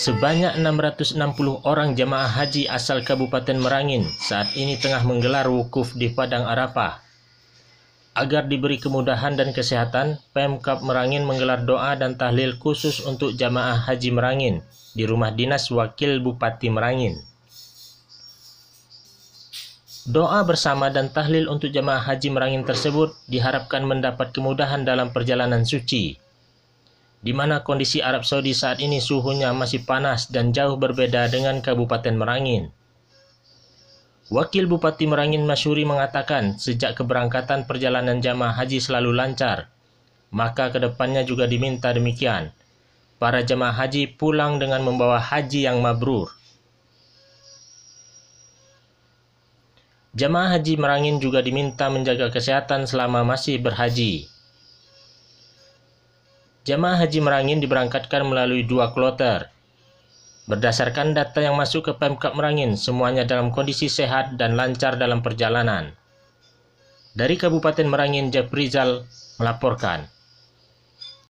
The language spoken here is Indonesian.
Sebanyak 660 orang jemaah haji asal Kabupaten Merangin saat ini tengah menggelar wukuf di Padang Arafah. Agar diberi kemudahan dan kesehatan, Pemkap Merangin menggelar doa dan tahlil khusus untuk jamaah haji Merangin di rumah dinas Wakil Bupati Merangin. Doa bersama dan tahlil untuk jemaah haji Merangin tersebut diharapkan mendapat kemudahan dalam perjalanan suci di mana kondisi Arab Saudi saat ini suhunya masih panas dan jauh berbeda dengan Kabupaten Merangin. Wakil Bupati Merangin Masyuri mengatakan sejak keberangkatan perjalanan jamaah haji selalu lancar, maka kedepannya juga diminta demikian. Para jamaah haji pulang dengan membawa haji yang mabrur. Jamaah haji Merangin juga diminta menjaga kesehatan selama masih berhaji jemaah haji Merangin diberangkatkan melalui dua kloter. Berdasarkan data yang masuk ke Pemkap Merangin, semuanya dalam kondisi sehat dan lancar dalam perjalanan. Dari Kabupaten Merangin, Jeff Rizal melaporkan.